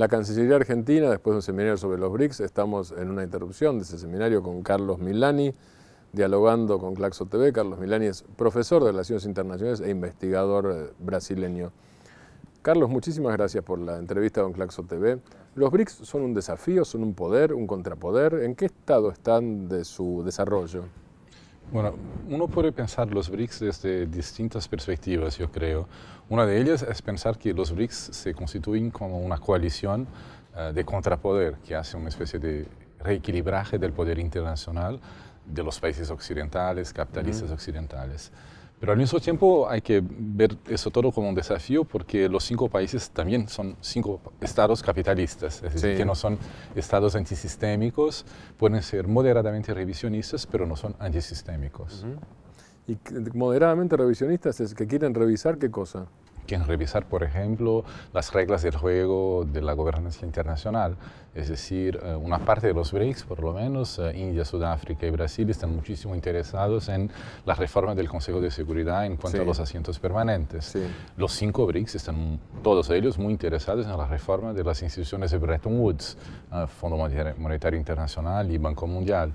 la Cancillería Argentina, después de un seminario sobre los BRICS, estamos en una interrupción de ese seminario con Carlos Milani, dialogando con Claxo TV. Carlos Milani es profesor de Relaciones Internacionales e investigador eh, brasileño. Carlos, muchísimas gracias por la entrevista con Claxo TV. ¿Los BRICS son un desafío, son un poder, un contrapoder? ¿En qué estado están de su desarrollo? Bueno, uno puede pensar los BRICS desde distintas perspectivas, yo creo. Una de ellas es pensar que los BRICS se constituyen como una coalición eh, de contrapoder que hace una especie de reequilibraje del poder internacional de los países occidentales, capitalistas occidentales. Pero al mismo tiempo hay que ver eso todo como un desafío porque los cinco países también son cinco estados capitalistas, es decir, que no son estados antisistémicos, pueden ser moderadamente revisionistas, pero no son antisistémicos. ¿Y moderadamente revisionistas es que quieren revisar qué cosa? en revisar, por ejemplo, las reglas del juego de la gobernanza internacional. Es decir, eh, una parte de los BRICS, por lo menos, eh, India, Sudáfrica y Brasil, están muchísimo interesados en la reforma del Consejo de Seguridad en cuanto a los asientos permanentes. Los cinco BRICS están todos ellos muy interesados en la reforma de las instituciones de Bretton Woods, eh, Fondo Monetario Internacional y Banco Mundial.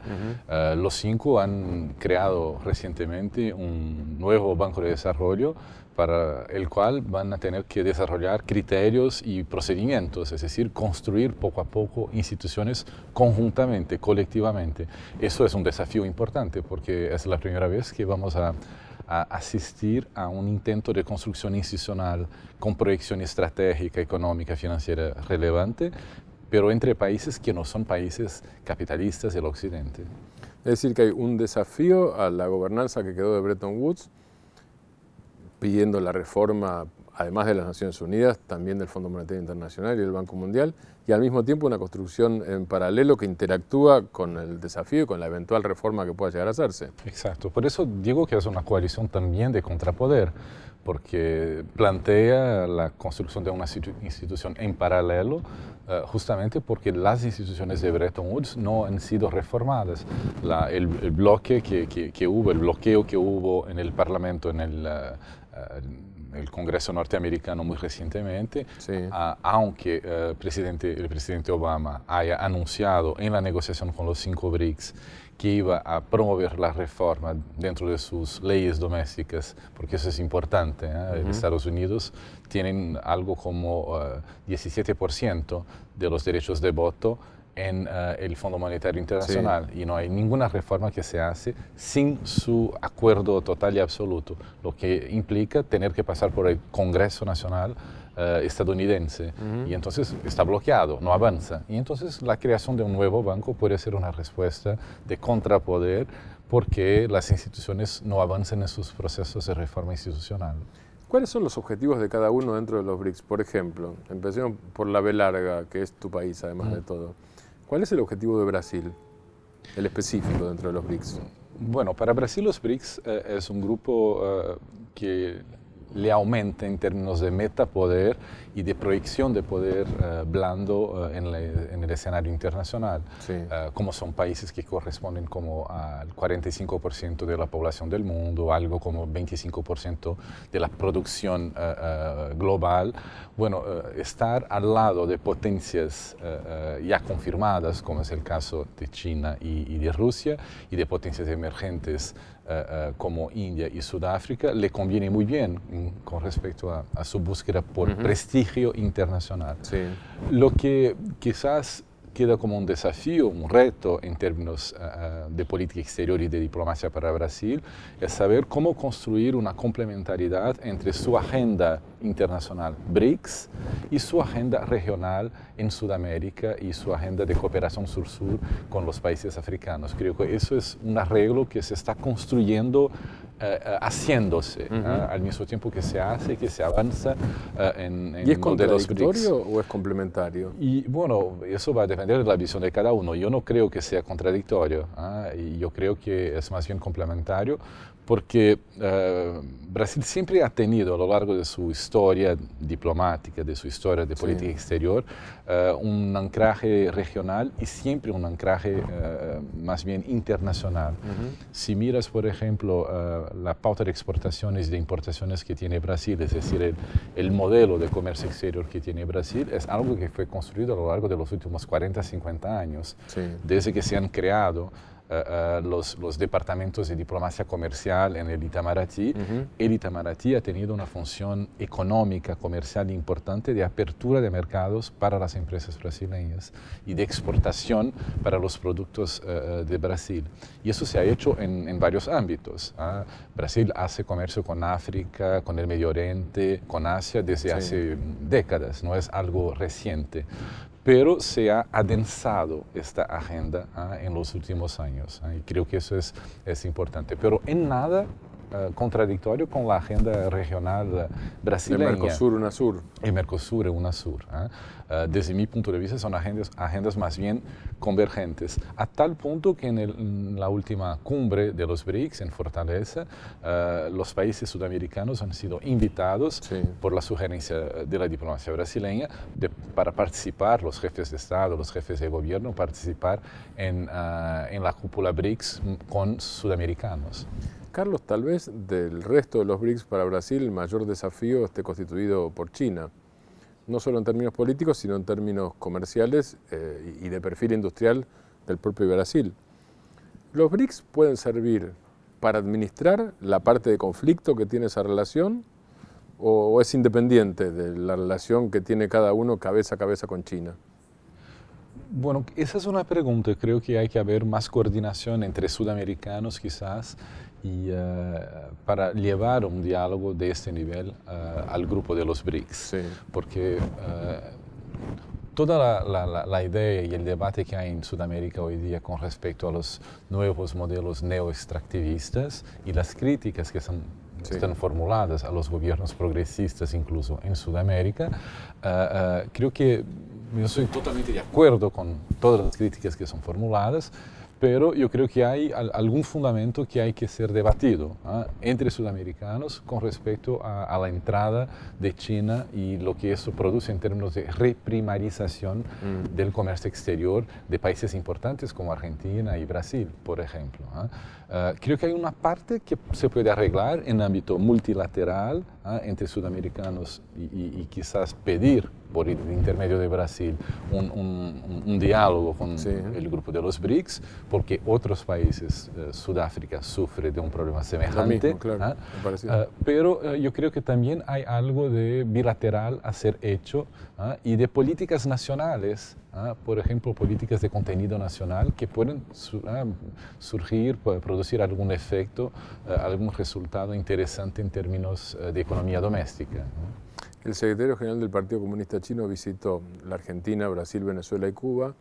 los cinco han creado recientemente un nuevo banco de desarrollo para el cual van a tener que desarrollar criterios y procedimientos, es decir, construir poco a poco instituciones conjuntamente, colectivamente. Eso es un desafío importante porque es la primera vez que vamos a, a asistir a un intento de construcción institucional con proyección estratégica, económica, financiera relevante, pero entre países que no son países capitalistas del Occidente. Es decir, que hay un desafío a la gobernanza que quedó de Bretton Woods, pidiendo la reforma, además de las Naciones Unidas, también del Fondo Monetario Internacional y del Banco Mundial, y al mismo tiempo una construcción en paralelo que interactúa con el desafío y con la eventual reforma que pueda llegar a hacerse. Exacto, por eso digo que es una coalición también de contrapoder, porque plantea la construcción de una institución en paralelo, eh, justamente porque las instituciones de Bretton Woods no han sido reformadas. el, bloque que, que, que, hubo, el bloqueo que hubo en el Parlamento, en el... Eh, eh, el Congreso norteamericano muy recientemente, aunque eh, presidente, el presidente Obama haya anunciado en la negociación con los cinco BRICS que iba a promover la reforma dentro de sus leyes domésticas, porque eso es importante. ¿eh? Estados Unidos tienen algo como 17% eh, de los derechos de voto en eh, el Fondo Monetario Internacional y no hay ninguna reforma que se hace sin su acuerdo total y absoluto, lo que implica tener que pasar por el Congreso Nacional eh, estadounidense y entonces está bloqueado, no avanza. Y entonces la creación de un nuevo banco puede ser una respuesta de contrapoder porque las instituciones no avanzan en sus procesos de reforma institucional. ¿Cuáles son los objetivos de cada uno dentro de los BRICS? Por ejemplo, empecemos por la B larga, que es tu país además de todo. ¿Cuál es el objetivo de Brasil, el específico dentro de los BRICS? Bueno, para Brasil los BRICS eh, es un grupo eh, que le aumenta en términos de metapoder y de proyección de poder eh, blando eh, en, el escenario internacional, eh, como son países que corresponden como al 45% de la población del mundo, algo como 25% de la producción global. Bueno, estar al lado de potencias ya confirmadas, como es el caso de China y de Rusia, y de potencias emergentes eh, eh, como India y Sudáfrica le conviene muy bien mm, con respecto a, su búsqueda por prestigio internacional. Lo que quizás queda como un desafío, un reto en términos eh, eh, de política exterior y de diplomacia para Brasil, es saber cómo construir una complementariedad entre su agenda internacional BRICS y su agenda regional en Sudamérica y su agenda de cooperación sur-sur con los países africanos. Creo que eso es un arreglo que se está construyendo eh, eh, haciéndose al mismo tiempo que se hace, que se avanza eh, en, en, ¿Y es contradictorio o es complementario? Y bueno, eso va a depender de la visión de cada uno. Yo no creo que sea contradictorio, ¿ah? y yo creo que es más bien complementario porque eh, Brasil siempre ha tenido a lo largo de su historia diplomática, de su historia de política exterior, eh, un anclaje regional y siempre un anclaje eh, más bien internacional. Si miras, por ejemplo, la pauta de exportaciones y de importaciones que tiene Brasil, es decir, el, modelo de comercio exterior que tiene Brasil, es algo que fue construido a lo largo de los últimos 40, 50 años, desde que se han creado eh, eh, los, los, departamentos de diplomacia comercial en el Itamaraty. El Itamaraty ha tenido una función económica, comercial importante de apertura de mercados para las empresas brasileñas y de exportación para los productos eh, de Brasil. Y eso se ha hecho en, varios ámbitos. ¿ah? Brasil hace comercio con África, con el Medio Oriente, con Asia desde hace décadas, no es algo reciente. pero se ha adensado esta agenda em ah, en los últimos años e ah, y creo que eso es, es importante. Pero en nada Eh, contradictorio con la agenda regional eh, brasileira. Mercosur, Sur. Unasur. Mercosur Mercosur, Unasur. ¿eh? desde mi punto de vista, son agendas, agendas más bien convergentes, a tal punto que en, la última cumbre de los BRICS en Fortaleza, los países sudamericanos han sido invitados por la sugerencia de la diplomacia brasileña para participar, los jefes de Estado, los jefes de gobierno, participar en, en la cúpula BRICS con sudamericanos. Carlos, tal vez del resto de los BRICS para Brasil el mayor desafío esté constituido por China, no solo en términos políticos, sino en términos comerciales eh, y de perfil industrial del propio Brasil. Los BRICS pueden servir para administrar la parte de conflicto que tiene esa relación o, o es independiente de la relación que tiene cada uno cabeza a cabeza con China. Bueno, esa es una pregunta. Creo que hay que haber más coordinación entre sudamericanos quizás y, eh, para llevar un diálogo de este nivel eh, al grupo de los BRICS. Porque eh, toda la, idea y el debate que hay en Sudamérica hoy día con respecto a los nuevos modelos neoextractivistas y las críticas que son, están formuladas a los gobiernos progresistas incluso en Sudamérica, creo que yo estoy totalmente de acuerdo con todas las críticas que son formuladas, pero yo creo que hay algún fundamento que hay que ser debatido ¿ah? entre sudamericanos con respecto a, la entrada de China y lo que eso produce en términos de reprimarización mm. del comercio exterior de países importantes como Argentina y Brasil, por ejemplo. ¿ah? Ah, creo que hay una parte que se puede arreglar en ámbito multilateral ah, entre sudamericanos y, quizás pedir por el intermedio de Brasil un, diálogo con el grupo de los BRICS, porque otros países, eh, Sudáfrica sufre de un problema semejante. claro, ah, pero eh, yo creo que también hay algo de bilateral a ser hecho y de políticas nacionales por ejemplo, políticas de contenido nacional que pueden surgir, producir algún efecto, eh, algún resultado interesante en términos eh, de economía doméstica. El secretario general del Partido Comunista Chino visitó la Argentina, Brasil, Venezuela y Cuba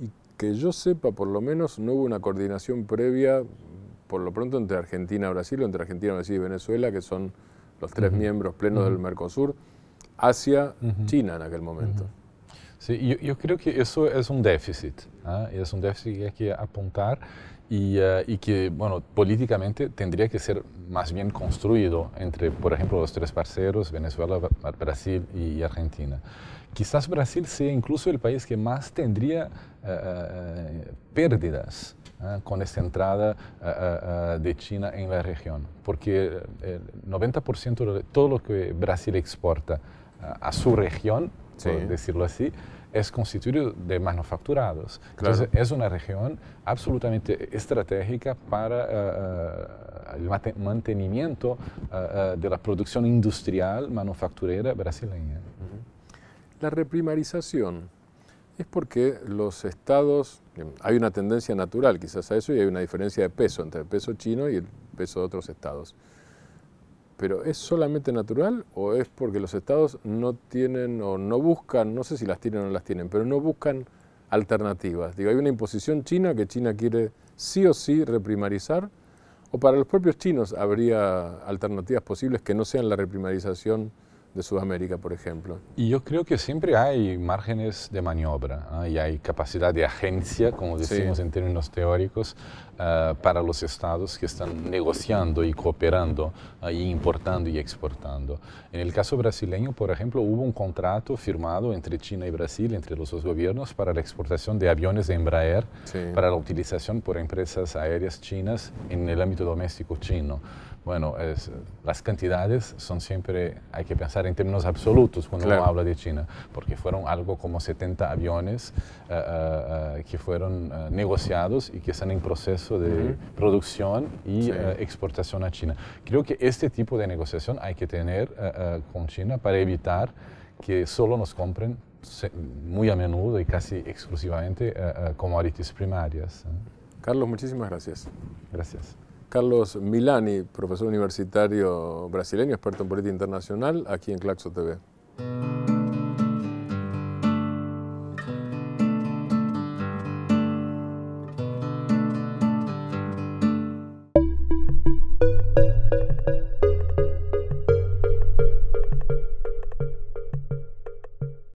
y que yo sepa, por lo menos, no hubo una coordinación previa, por lo pronto, entre Argentina, Brasil o entre Argentina, Brasil y Venezuela, que son los tres miembros plenos del Mercosur, hacia China en aquel momento. Sí, yo, creo que eso es un déficit, ¿ah? es un déficit que hay que apuntar eh, y, que, bueno, políticamente tendría que ser más bien construido entre, por ejemplo, los tres parceros, Venezuela, Brasil y Argentina. Quizás Brasil sea incluso el país que más tendría eh, eh, pérdidas ¿ah? con esta entrada de China en la región, porque el 90% de todo lo que Brasil exporta a su región decirlo así, es constituido de manufacturados. Entonces es una región absolutamente estratégica para eh, eh, el mantenimiento eh, de la producción industrial manufacturera brasileña. La reprimarización es porque los estados, hay una tendencia natural quizás a eso y hay una diferencia de peso entre el peso chino y el peso de otros estados pero ¿es solamente natural o es porque los estados no tienen o no buscan, no sé si las tienen o no las tienen, pero no buscan alternativas? Digo, hay una imposición china que China quiere sí o sí reprimarizar, o para los propios chinos habría alternativas posibles que no sean la reprimarización de Sudamérica, por ejemplo. Y yo creo que siempre hay márgenes de maniobra y hay capacidad de agencia, como decimos en términos teóricos, eh, para los estados que están negociando y cooperando eh, y importando y exportando. En el caso brasileño, por ejemplo, hubo un contrato firmado entre China y Brasil, entre los dos gobiernos, para la exportación de aviones de Embraer para la utilización por empresas aéreas chinas en el ámbito doméstico chino. Bueno, las cantidades son siempre, hay que pensar, en términos absolutos cuando uno habla de China, porque fueron algo como 70 aviones eh, eh, eh, que fueron negociados y que están en proceso de producción y exportación a China. Creo que este tipo de negociación hay que tener con China para evitar que solo nos compren muy a menudo y casi exclusivamente commodities primarias. Carlos, muchísimas gracias. Gracias. Carlos Milani, profesor universitario brasileño, experto en política internacional, aquí en Claxo TV.